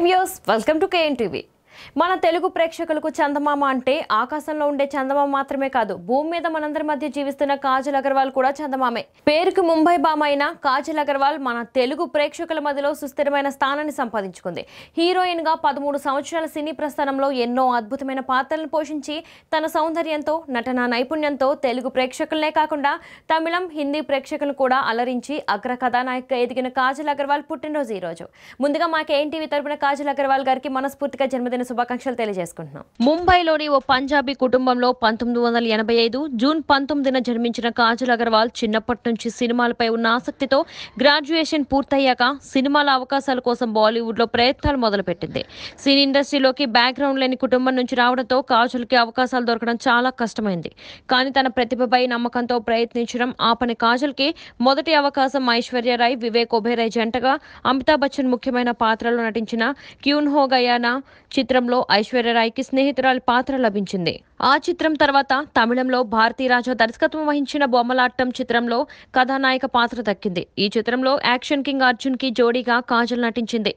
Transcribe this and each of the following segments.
five years. Welcome to KNTV. మన తెలుగు ప్రేక్షకులకు చందమామ అంటే ఆకాశంలో ఉండే చందమామ మాత్రమే కాదు భూమి మీద మనందరి మధ్య జీవిస్తున్న కాజల్ అగర్వాల్ కూడా చందమామే పేరుకు ముంబై భామ అయిన కాజల్ అగర్వాల్ మన తెలుగు ప్రేక్షకుల మధ్యలో సుస్థిరమైన స్థానాన్ని సంపాదించుకుంది హీరోయిన్ గా పదమూడు సంవత్సరాల సినీ ప్రస్థానంలో ఎన్నో అద్భుతమైన పాత్రలను పోషించి తన సౌందర్యంతో నటన నైపుణ్యంతో తెలుగు ప్రేక్షకులనే కాకుండా తమిళం హిందీ ప్రేక్షకులను కూడా అలరించి అగ్ర కథానాయకగా ఎదిగిన కాజల్ అగర్వాల్ పుట్టినరోజు ఈరోజు ముందుగా మాకు ఎన్టీవీ తరపున కాజల్ అగర్వాల్ గారికి మనస్ఫూర్తిగా జన్మదిన శుభాకాంక్షలు తెలియజేసుకుంటున్నాం ముంబైలోని ఓ పంజాబీ కుటుంబంలో పంతొమ్మిది వందల ఎనభై ఐదు జూన్ పంతొమ్మిదిన జన్మించిన కాజల్ అగర్వాల్ చిన్నప్పటి నుంచి సినిమాలపై ఉన్న ఆసక్తితో గ్రాడ్యుయేషన్ పూర్తయ్యాక సినిమాల అవకాశాల కోసం బాలీవుడ్ లో ప్రయత్నాలు మొదలుపెట్టింది సినీ ఇండస్ట్రీలోకి బ్యాక్గ్రౌండ్ లేని కుటుంబం నుంచి రావడంతో కి అవకాశాలు దొరకడం చాలా కష్టమైంది కానీ తన ప్రతిభపై నమ్మకంతో ప్రయత్నించడం ఆ పని కి మొదటి అవకాశం ఐశ్వర్యరాయ్ వివేక్ ఒబేరాయ్ జంటగా అమితాబ్ బచ్చన్ ముఖ్యమైన పాత్రలో నటించిన క్యూన్ హో గయానా చిత్ర చిత్రంలో కి స్నేహితురాలి పాత్ర లభించింది ఆ చిత్రం తర్వాత తమిళంలో భారతీరాజా దర్శకత్వం వహించిన బొమ్మలాట్టం చిత్రంలో కథానాయక పాత్ర దక్కింది ఈ చిత్రంలో యాక్షన్ కింగ్ అర్జున్ కి జోడీగా కాజల్ నటించింది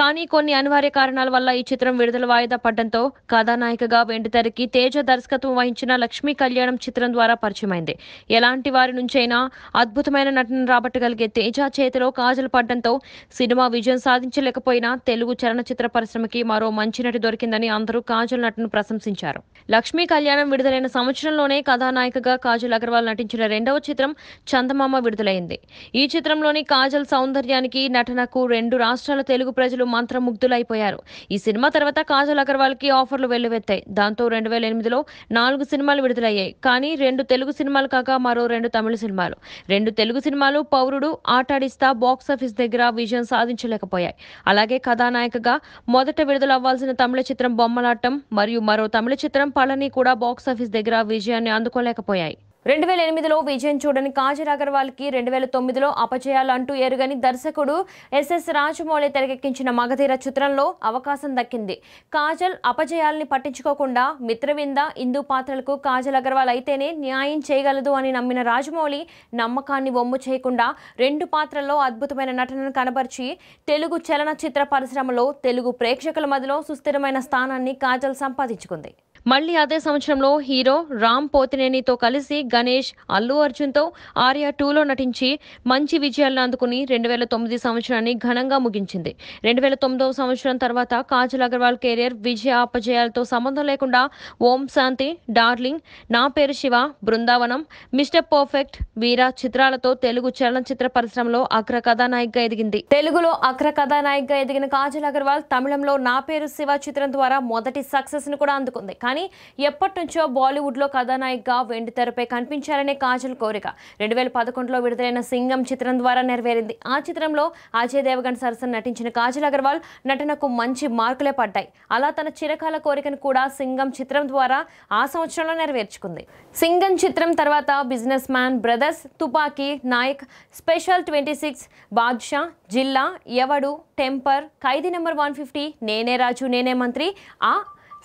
కానీ కొన్ని అనివార్య కారణాల వల్ల ఈ చిత్రం విడుదల వాయిదా పడడంతో కథానాయికగా వెండితెరకి తేజ దర్శకత్వం వహించిన లక్ష్మీ కళ్యాణం చిత్రం ద్వారా పరిచయమైంది ఎలాంటి వారి నుంచైనా అద్భుతమైన నటన రాబట్టగలిగే తేజ చేతిలో కాజల్ పడడంతో సినిమా విజయం సాధించలేకపోయినా తెలుగు చలనచిత్ర పరిశ్రమకి మరో మంచి నటి దొరికిందని అందరూ కాజల్ నటను ప్రశంసించారు లక్ష్మీ లక్ష్మీ కళ్యాణం విడుదలైన సంవత్సరంలోనే కథానాయికగా కాజల్ అగర్వాల్ నటించిన రెండవ చిత్రం చందమామ విడుదలైంది ఈ చిత్రంలోని కాజల్ సౌందర్యానికి నటనకు రెండు రాష్ట్రాల తెలుగు ప్రజలు మంత్రముగ్ధులైపోయారు ఈ సినిమా తర్వాత కాజల్ అగర్వాల్ కి ఆఫర్లు వెల్లువెత్తాయి దాంతో రెండు వేల ఎనిమిదిలో నాలుగు సినిమాలు విడుదలయ్యాయి కానీ రెండు తెలుగు సినిమాలు కాక మరో రెండు తమిళ సినిమాలు రెండు తెలుగు సినిమాలు పౌరుడు ఆటాడిస్తా బాక్సాఫీస్ దగ్గర విజయం సాధించలేకపోయాయి అలాగే కథానాయికగా మొదట విడుదలవ్వాల్సిన తమిళ చిత్రం బొమ్మలాటం మరియు మరో తమిళ చిత్రం పళని కూడా బాక్సాఫీస్ దగ్గర విజయాన్ని అందుకోలేకపోయాయి రెండు వేల ఎనిమిదిలో విజయం చూడని కాజల్ అగర్వాల్ కి రెండు వేల తొమ్మిదిలో అపజయాలంటూ ఎరుగని దర్శకుడు ఎస్ఎస్ రాజమౌళి తెరకెక్కించిన మగధీర చిత్రంలో అవకాశం దక్కింది కాజల్ అపజయాల్ని పట్టించుకోకుండా మిత్రవింద హిందూ పాత్రలకు కాజల్ అగర్వాల్ అయితేనే న్యాయం చేయగలదు అని నమ్మిన రాజమౌళి నమ్మకాన్ని ఒమ్ము చేయకుండా రెండు పాత్రల్లో అద్భుతమైన నటనను కనబర్చి తెలుగు చలనచిత్ర పరిశ్రమలో తెలుగు ప్రేక్షకుల మధ్యలో సుస్థిరమైన స్థానాన్ని కాజల్ సంపాదించుకుంది మళ్లీ అదే సంవత్సరంలో హీరో రామ్ పోతినేనితో కలిసి గణేష్ అల్లు అర్జున్తో ఆర్యా టూలో నటించి మంచి విజయాలను అందుకుని రెండు వేల తొమ్మిది సంవత్సరాన్ని ఘనంగా ముగించింది రెండు వేల తొమ్మిదవ సంవత్సరం తర్వాత కాజల్ అగర్వాల్ కెరియర్ విజయ అపజయాలతో సంబంధం లేకుండా Om Shanti Darling Naa Peru Siva Brindavanam Mister Perfect Veera చిత్రాలతో తెలుగు చలనచిత్ర పరిశ్రమలో అగ్ర కథానాయికగా ఎదిగింది తెలుగులో అగ్ర కథానాయికగా ఎదిగిన కాజల్ అగర్వాల్ తమిళంలో నా పేరు శివ చిత్రం ద్వారా మొదటి సక్సెస్ ను కూడా అందుకుంది కానీ ఎప్పటి నుంచో బాలీవుడ్లో కథానాయికగా వెండి తెరపై కనిపించారనే కాజల్ కోరిక రెండు వేల పదకొండులో విడుదలైన సింగం చిత్రం ద్వారా నెరవేరింది ఆ చిత్రంలో అజయ్ దేవగన్ సరసన నటించిన కాజల్ అగర్వాల్ నటనకు మంచి మార్కులే పడ్డాయి అలా తన చిరకాల కోరికను కూడా సింగం చిత్రం ద్వారా ఆ సంవత్సరంలో నెరవేర్చుకుంది సింగం చిత్రం తర్వాత business Businessman Brothers Thuppakki Naayak Special Twenty Six Baadshah Jilla Yevadu Temper Khaidi Number One Fifty Nene Raju నేనే మంత్రి ఆ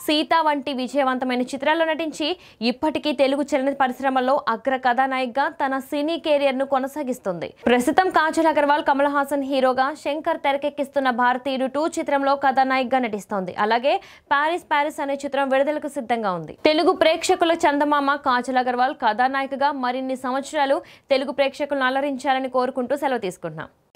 సీత వంటి విజయవంతమైన చిత్రాల్లో నటించి ఇప్పటికీ తెలుగు చలన పరిశ్రమలో అగ్ర కథానాయకగా తన సినీ కెరియర్ను కొనసాగిస్తుంది ప్రస్తుతం కాజల్ అగర్వాల్ కమల్ హాసన్ హీరోగా శంకర్ తెరకెక్కిస్తున్న భారతీయుడు టూ చిత్రంలో కథానాయకగా నటిస్తోంది అలాగే ప్యారిస్ ప్యారిస్ అనే చిత్రం విడుదలకు సిద్ధంగా ఉంది తెలుగు ప్రేక్షకుల చందమామ కాజల్ అగర్వాల్ కథానాయికగా మరిన్ని సంవత్సరాలు తెలుగు ప్రేక్షకులను అలరించాలని కోరుకుంటూ సెలవు తీసుకుంటున్నాం